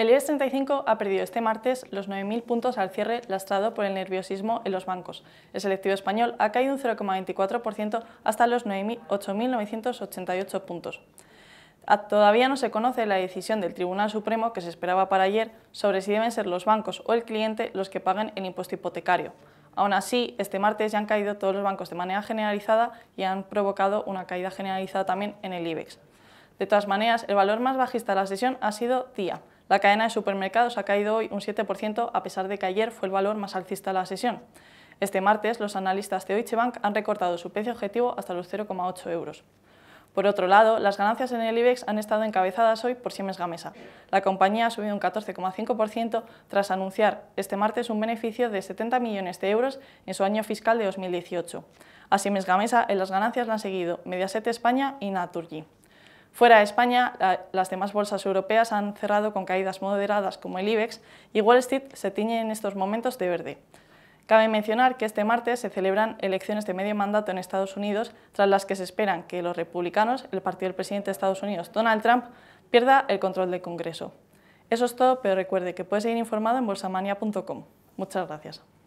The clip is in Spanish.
El IBEX 35 ha perdido este martes los 9.000 puntos al cierre lastrado por el nerviosismo en los bancos. El selectivo español ha caído un 0,24% hasta los 8.988 puntos. Ah, todavía no se conoce la decisión del Tribunal Supremo que se esperaba para ayer sobre si deben ser los bancos o el cliente los que paguen el impuesto hipotecario. Aún así, este martes ya han caído todos los bancos de manera generalizada y han provocado una caída generalizada también en el IBEX. E de todas maneras, el valor más bajista de la sesión ha sido TIA, la cadena de supermercados ha caído hoy un 7% a pesar de que ayer fue el valor más alcista de la sesión. Este martes, los analistas de Deutsche Bank han recortado su precio objetivo hasta los 0,8 euros. Por otro lado, las ganancias en el IBEX han estado encabezadas hoy por Siemens Gamesa. La compañía ha subido un 14,5% tras anunciar este martes un beneficio de 70 millones de euros en su año fiscal de 2018. A Siemens Gamesa en las ganancias la han seguido Mediaset España y Naturgy. Fuera de España, las demás bolsas europeas han cerrado con caídas moderadas como el IBEX y Wall Street se tiñe en estos momentos de verde. Cabe mencionar que este martes se celebran elecciones de medio mandato en Estados Unidos, tras las que se esperan que los republicanos, el partido del presidente de Estados Unidos, Donald Trump, pierda el control del Congreso. Eso es todo, pero recuerde que puede seguir informado en bolsamania.com. Muchas gracias.